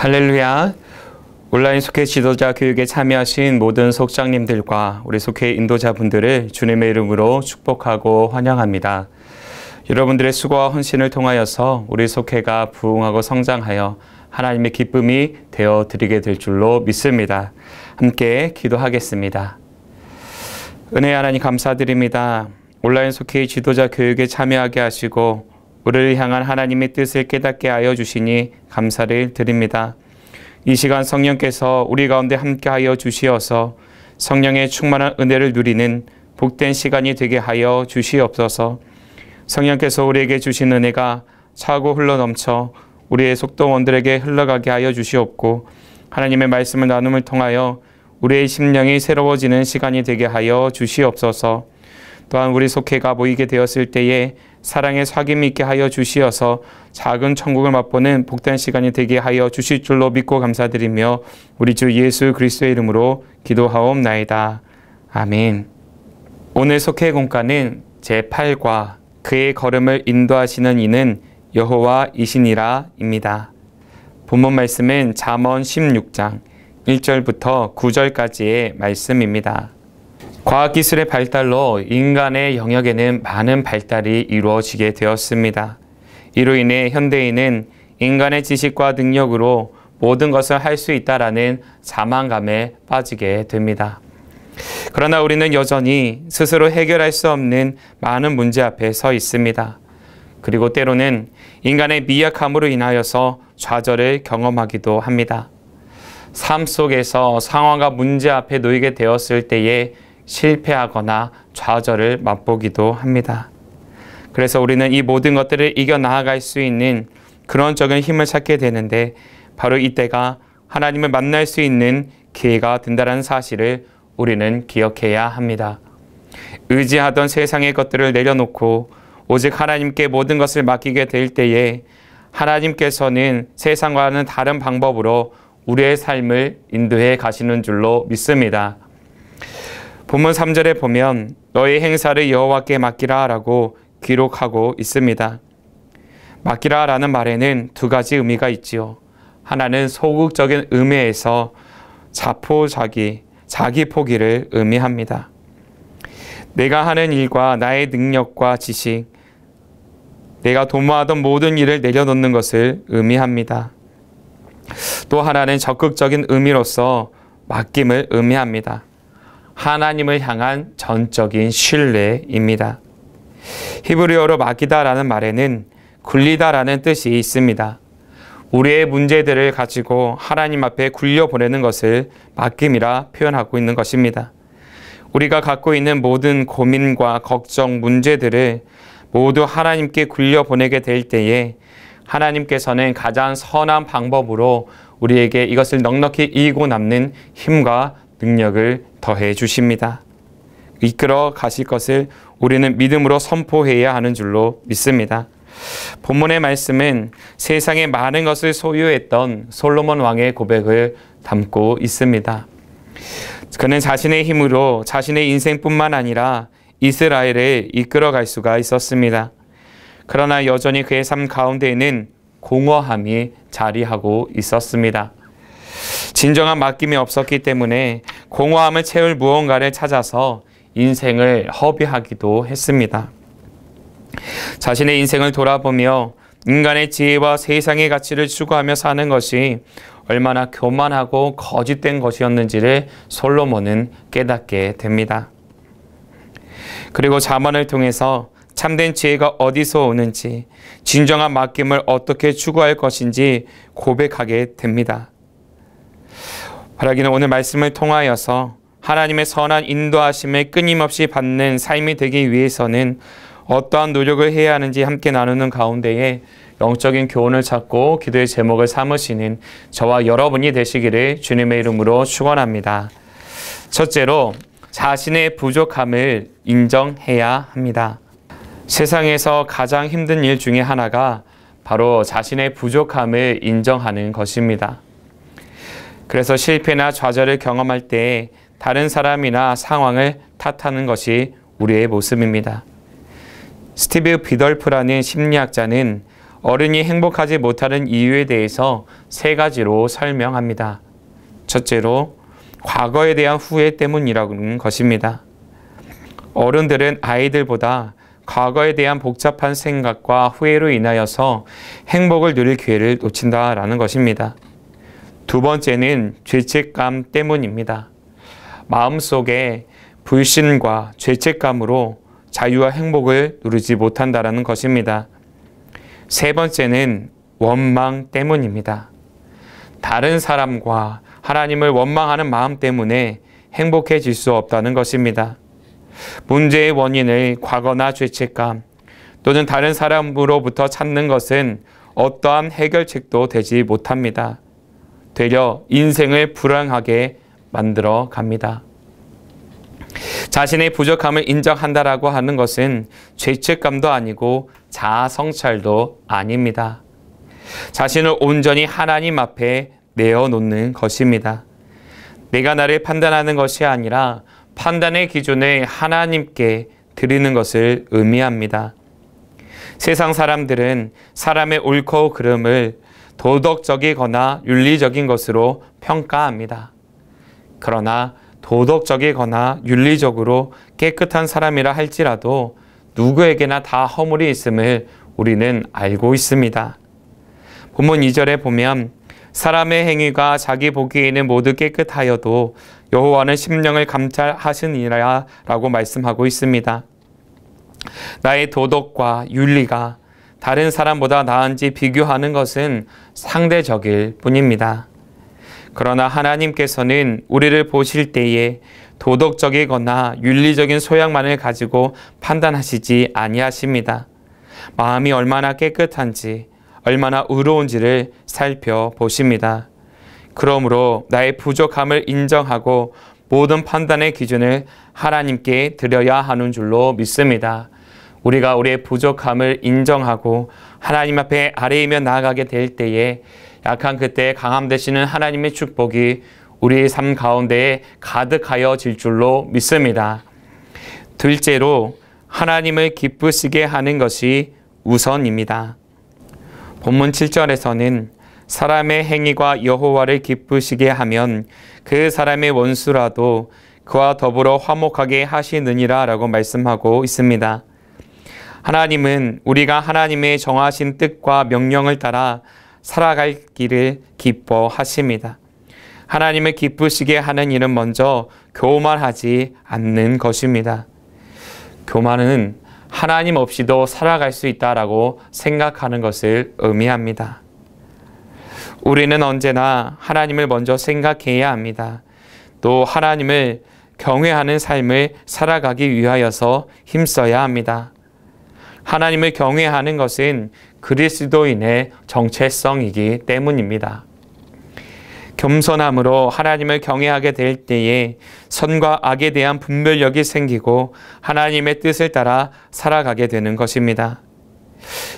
할렐루야. 온라인 속회 지도자 교육에 참여하신 모든 속장님들과 우리 속회 인도자분들을 주님의 이름으로 축복하고 환영합니다. 여러분들의 수고와 헌신을 통하여서 우리 속회가 부흥하고 성장하여 하나님의 기쁨이 되어 드리게 될 줄로 믿습니다. 함께 기도하겠습니다. 은혜 하나님 감사드립니다. 온라인 속회 지도자 교육에 참여하게 하시고 우리를 향한 하나님의 뜻을 깨닫게 하여 주시니 감사를 드립니다. 이 시간 성령께서 우리 가운데 함께하여 주시어서 성령의 충만한 은혜를 누리는 복된 시간이 되게 하여 주시옵소서. 성령께서 우리에게 주신 은혜가 차고 흘러 넘쳐 우리의 속도원들에게 흘러가게 하여 주시옵고 하나님의 말씀을 나눔을 통하여 우리의 심령이 새로워지는 시간이 되게 하여 주시옵소서. 또한 우리 속해가보이게 되었을 때에 사랑의 사귐 있게 하여 주시어서 작은 천국을 맛보는 복된 시간이 되게 하여 주실 줄로 믿고 감사드리며 우리 주 예수 그리스도의 이름으로 기도하옵나이다. 아멘. 오늘 속회 공과는 제8과 그의 걸음을 인도하시는 이는 여호와이시니라입니다. 본문 말씀은 잠언 16장 1절부터 9절까지의 말씀입니다. 과학기술의 발달로 인간의 영역에는 많은 발달이 이루어지게 되었습니다. 이로 인해 현대인은 인간의 지식과 능력으로 모든 것을 할 수 있다라는 자만감에 빠지게 됩니다. 그러나 우리는 여전히 스스로 해결할 수 없는 많은 문제 앞에 서 있습니다. 그리고 때로는 인간의 미약함으로 인하여서 좌절을 경험하기도 합니다. 삶 속에서 상황과 문제 앞에 놓이게 되었을 때에 실패하거나 좌절을 맛보기도 합니다. 그래서 우리는 이 모든 것들을 이겨 나아갈 수 있는 그런 적은 힘을 찾게 되는데 바로 이때가 하나님을 만날 수 있는 기회가 된다는 사실을 우리는 기억해야 합니다. 의지하던 세상의 것들을 내려놓고 오직 하나님께 모든 것을 맡기게 될 때에 하나님께서는 세상과는 다른 방법으로 우리의 삶을 인도해 가시는 줄로 믿습니다. 본문 3절에 보면 너의 행사를 여호와께 맡기라라고 기록하고 있습니다. 맡기라라는 말에는 두 가지 의미가 있지요. 하나는 소극적인 의미에서 자포자기, 자기 포기를 의미합니다. 내가 하는 일과 나의 능력과 지식, 내가 도모하던 모든 일을 내려놓는 것을 의미합니다. 또 하나는 적극적인 의미로서 맡김을 의미합니다. 하나님을 향한 전적인 신뢰입니다. 히브리어로 막이다라는 말에는 굴리다라는 뜻이 있습니다. 우리의 문제들을 가지고 하나님 앞에 굴려보내는 것을 맡김이라 표현하고 있는 것입니다. 우리가 갖고 있는 모든 고민과 걱정, 문제들을 모두 하나님께 굴려보내게 될 때에 하나님께서는 가장 선한 방법으로 우리에게 이것을 넉넉히 이고 남는 힘과 능력을 더해 주십니다. 이끌어 가실 것을 우리는 믿음으로 선포해야 하는 줄로 믿습니다. 본문의 말씀은 세상의 많은 것을 소유했던 솔로몬 왕의 고백을 담고 있습니다. 그는 자신의 힘으로 자신의 인생뿐만 아니라 이스라엘을 이끌어갈 수가 있었습니다. 그러나 여전히 그의 삶 가운데에는 공허함이 자리하고 있었습니다. 진정한 맡김이 없었기 때문에 공허함을 채울 무언가를 찾아서 인생을 허비하기도 했습니다. 자신의 인생을 돌아보며 인간의 지혜와 세상의 가치를 추구하며 사는 것이 얼마나 교만하고 거짓된 것이었는지를 솔로몬은 깨닫게 됩니다. 그리고 자만을 통해서 참된 지혜가 어디서 오는지, 진정한 맡김을 어떻게 추구할 것인지 고백하게 됩니다. 바라기는 오늘 말씀을 통하여서 하나님의 선한 인도하심에 끊임없이 받는 삶이 되기 위해서는 어떠한 노력을 해야 하는지 함께 나누는 가운데에 영적인 교훈을 찾고 기도의 제목을 삼으시는 저와 여러분이 되시기를 주님의 이름으로 축원합니다. 첫째로 자신의 부족함을 인정해야 합니다. 세상에서 가장 힘든 일 중에 하나가 바로 자신의 부족함을 인정하는 것입니다. 그래서 실패나 좌절을 경험할 때 다른 사람이나 상황을 탓하는 것이 우리의 모습입니다. 스티브 비덜프라는 심리학자는 어른이 행복하지 못하는 이유에 대해서 세 가지로 설명합니다. 첫째로 과거에 대한 후회 때문이라는 것입니다. 어른들은 아이들보다 과거에 대한 복잡한 생각과 후회로 인하여서 행복을 누릴 기회를 놓친다라는 것입니다. 두 번째는 죄책감 때문입니다. 마음속에 불신과 죄책감으로 자유와 행복을 누리지 못한다라는 것입니다. 세 번째는 원망 때문입니다. 다른 사람과 하나님을 원망하는 마음 때문에 행복해질 수 없다는 것입니다. 문제의 원인을 과거나 죄책감 또는 다른 사람으로부터 찾는 것은 어떠한 해결책도 되지 못합니다. 되려 인생을 불안하게 만들어 갑니다. 자신의 부족함을 인정한다라고 하는 것은 죄책감도 아니고 자아 성찰도 아닙니다. 자신을 온전히 하나님 앞에 내어놓는 것입니다. 내가 나를 판단하는 것이 아니라 판단의 기준을 하나님께 드리는 것을 의미합니다. 세상 사람들은 사람의 옳고 그름을 도덕적이거나 윤리적인 것으로 평가합니다. 그러나 도덕적이거나 윤리적으로 깨끗한 사람이라 할지라도 누구에게나 다 허물이 있음을 우리는 알고 있습니다. 본문 2절에 보면 사람의 행위가 자기 보기에는 모두 깨끗하여도 여호와는 심령을 감찰하시니라라고 말씀하고 있습니다. 나의 도덕과 윤리가 다른 사람보다 나은지 비교하는 것은 상대적일 뿐입니다. 그러나 하나님께서는 우리를 보실 때에 도덕적이거나 윤리적인 소양만을 가지고 판단하시지 아니하십니다. 마음이 얼마나 깨끗한지, 얼마나 의로운지를 살펴보십니다. 그러므로 나의 부족함을 인정하고 모든 판단의 기준을 하나님께 드려야 하는 줄로 믿습니다. 우리가 우리의 부족함을 인정하고 하나님 앞에 아래이며 나아가게 될 때에 약한 그때 강함 되시는 하나님의 축복이 우리의 삶 가운데에 가득하여 질 줄로 믿습니다. 둘째로 하나님을 기쁘시게 하는 것이 우선입니다. 본문 7절에서는 사람의 행위가 여호와를 기쁘시게 하면 그 사람의 원수라도 그와 더불어 화목하게 하시느니라 라고 말씀하고 있습니다. 하나님은 우리가 하나님의 정하신 뜻과 명령을 따라 살아갈 길을 기뻐하십니다. 하나님을 기쁘시게 하는 일은 먼저 교만하지 않는 것입니다. 교만은 하나님 없이도 살아갈 수 있다라고 생각하는 것을 의미합니다. 우리는 언제나 하나님을 먼저 생각해야 합니다. 또 하나님을 경외하는 삶을 살아가기 위하여서 힘써야 합니다. 하나님을 경외하는 것은 그리스도인의 정체성이기 때문입니다. 겸손함으로 하나님을 경외하게 될 때에 선과 악에 대한 분별력이 생기고 하나님의 뜻을 따라 살아가게 되는 것입니다.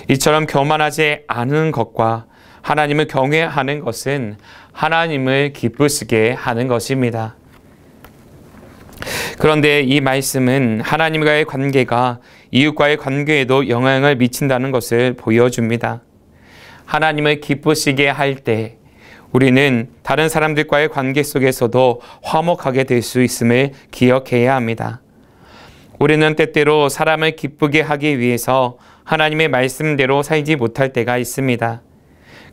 이처럼 교만하지 않은 것과 하나님을 경외하는 것은 하나님을 기쁘시게 하는 것입니다. 그런데 이 말씀은 하나님과의 관계가 이웃과의 관계에도 영향을 미친다는 것을 보여줍니다. 하나님을 기쁘시게 할 때 우리는 다른 사람들과의 관계 속에서도 화목하게 될 수 있음을 기억해야 합니다. 우리는 때때로 사람을 기쁘게 하기 위해서 하나님의 말씀대로 살지 못할 때가 있습니다.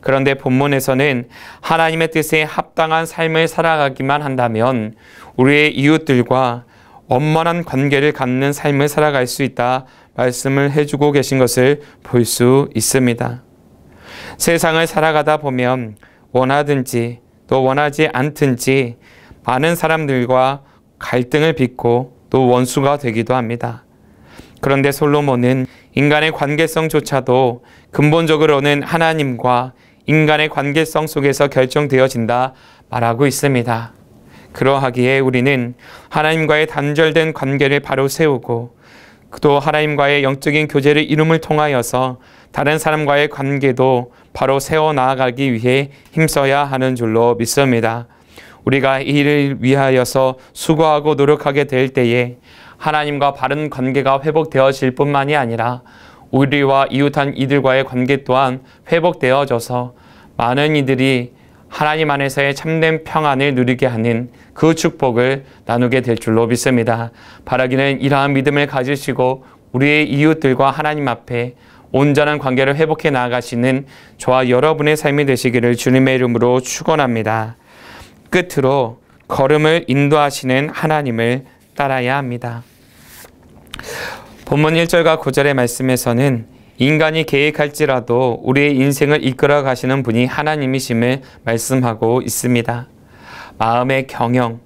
그런데 본문에서는 하나님의 뜻에 합당한 삶을 살아가기만 한다면 우리의 이웃들과 원만한 관계를 갖는 삶을 살아갈 수 있다 말씀을 해주고 계신 것을 볼 수 있습니다. 세상을 살아가다 보면 원하든지 또 원하지 않든지 많은 사람들과 갈등을 빚고 또 원수가 되기도 합니다. 그런데 솔로몬은 인간의 관계성조차도 근본적으로는 하나님과 인간의 관계성 속에서 결정되어진다 말하고 있습니다. 그러하기에 우리는 하나님과의 단절된 관계를 바로 세우고 또 하나님과의 영적인 교제를 이름을 통하여서 다른 사람과의 관계도 바로 세워 나아가기 위해 힘써야 하는 줄로 믿습니다. 우리가 이 일을 위하여서 수고하고 노력하게 될 때에 하나님과 바른 관계가 회복되어질 뿐만이 아니라 우리와 이웃한 이들과의 관계 또한 회복되어져서 많은 이들이 하나님 안에서의 참된 평안을 누리게 하는 그 축복을 나누게 될 줄로 믿습니다. 바라기는 이러한 믿음을 가지시고 우리의 이웃들과 하나님 앞에 온전한 관계를 회복해 나아가시는 저와 여러분의 삶이 되시기를 주님의 이름으로 축원합니다. 끝으로 걸음을 인도하시는 하나님을 따라야 합니다. 본문 1절과 9절의 말씀에서는 인간이 계획할지라도 우리의 인생을 이끌어 가시는 분이 하나님이심을 말씀하고 있습니다. 마음의 경영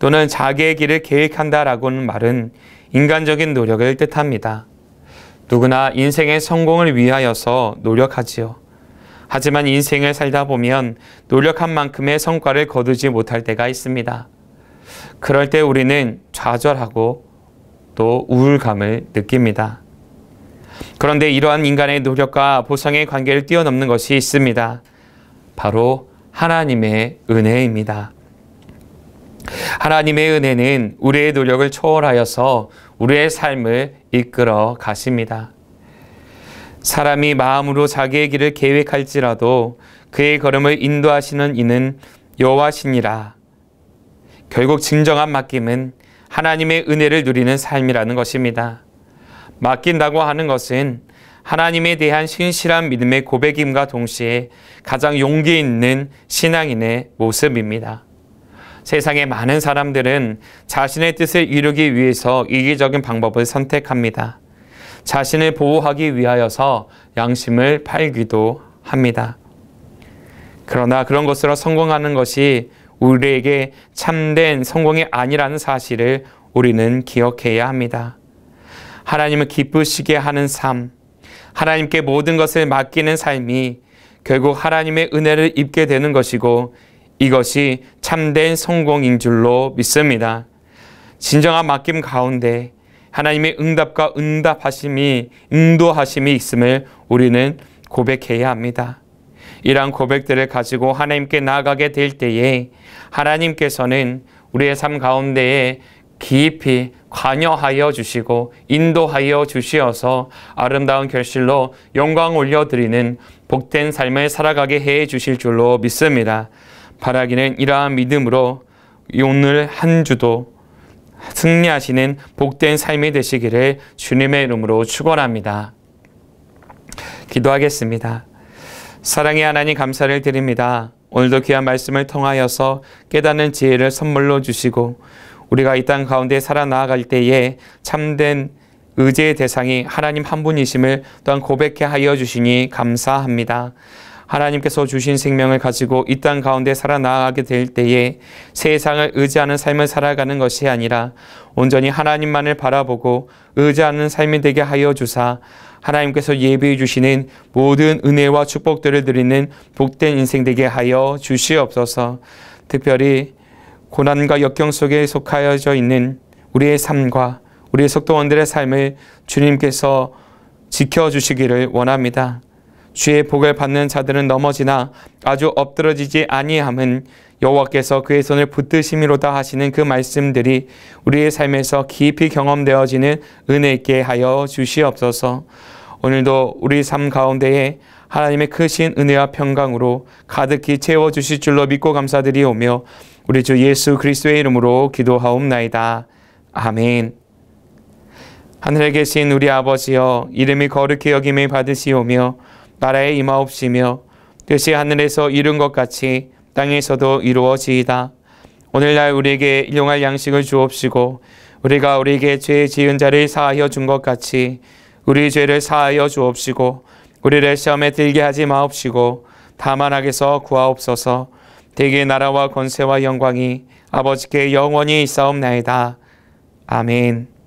또는 자기의 길을 계획한다라고는 말은 인간적인 노력을 뜻합니다. 누구나 인생의 성공을 위하여서 노력하지요. 하지만 인생을 살다 보면 노력한 만큼의 성과를 거두지 못할 때가 있습니다. 그럴 때 우리는 좌절하고 또 우울감을 느낍니다. 그런데 이러한 인간의 노력과 보상의 관계를 뛰어넘는 것이 있습니다. 바로 하나님의 은혜입니다. 하나님의 은혜는 우리의 노력을 초월하여서 우리의 삶을 이끌어 가십니다. 사람이 마음으로 자기의 길을 계획할지라도 그의 걸음을 인도하시는 이는 여호와시니라. 결국 진정한 맡김은 하나님의 은혜를 누리는 삶이라는 것입니다. 맡긴다고 하는 것은 하나님에 대한 신실한 믿음의 고백임과 동시에 가장 용기 있는 신앙인의 모습입니다. 세상의 많은 사람들은 자신의 뜻을 이루기 위해서 이기적인 방법을 선택합니다. 자신을 보호하기 위하여서 양심을 팔기도 합니다. 그러나 그런 것으로 성공하는 것이 우리에게 참된 성공이 아니라는 사실을 우리는 기억해야 합니다. 하나님을 기쁘시게 하는 삶, 하나님께 모든 것을 맡기는 삶이 결국 하나님의 은혜를 입게 되는 것이고 이것이 참된 성공인 줄로 믿습니다. 진정한 맡김 가운데 하나님의 응답과 응답하심이 응도하심이 있음을 우리는 고백해야 합니다. 이러한 고백들을 가지고 하나님께 나아가게 될 때에 하나님께서는 우리의 삶 가운데에 깊이 관여하여 주시고 인도하여 주시어서 아름다운 결실로 영광 올려드리는 복된 삶을 살아가게 해 주실 줄로 믿습니다. 바라기는 이러한 믿음으로 오늘 한 주도 승리하시는 복된 삶이 되시기를 주님의 이름으로 축원합니다. 기도하겠습니다. 사랑의 하나님 감사를 드립니다. 오늘도 귀한 말씀을 통하여서 깨닫는 지혜를 선물로 주시고 우리가 이 땅 가운데 살아나아갈 때에 참된 의제의 대상이 하나님 한 분이심을 또한 고백해 하여 주시니 감사합니다. 하나님께서 주신 생명을 가지고 이 땅 가운데 살아나가게 될 때에 세상을 의지하는 삶을 살아가는 것이 아니라 온전히 하나님만을 바라보고 의지하는 삶이 되게 하여 주사 하나님께서 예비해 주시는 모든 은혜와 축복들을 드리는 복된 인생 되게 하여 주시옵소서 특별히 고난과 역경 속에 속하여져 있는 우리의 삶과 우리의 속도원들의 삶을 주님께서 지켜주시기를 원합니다. 주의 복을 받는 자들은 넘어지나 아주 엎드러지지 아니함은 여호와께서 그의 손을 붙드심이로다 하시는 그 말씀들이 우리의 삶에서 깊이 경험되어지는 은혜 있게 하여 주시옵소서. 오늘도 우리 삶 가운데에 하나님의 크신 은혜와 평강으로 가득히 채워 주실 줄로 믿고 감사드리오며 우리 주 예수 그리스도의 이름으로 기도하옵나이다. 아멘. 하늘에 계신 우리 아버지여 이름이 거룩히 여김을 받으시오며 나라에 임하옵시며 뜻이 하늘에서 이룬 것 같이 땅에서도 이루어지이다. 오늘날 우리에게 일용할 양식을 주옵시고 우리가 우리에게 죄 지은 자를 사하여 준 것 같이 우리 죄를 사하여 주옵시고 우리를 시험에 들게 하지 마옵시고 다만 악에서 구하옵소서 대개 나라와 권세와 영광이 아버지께 영원히 있사옵나이다. 아멘.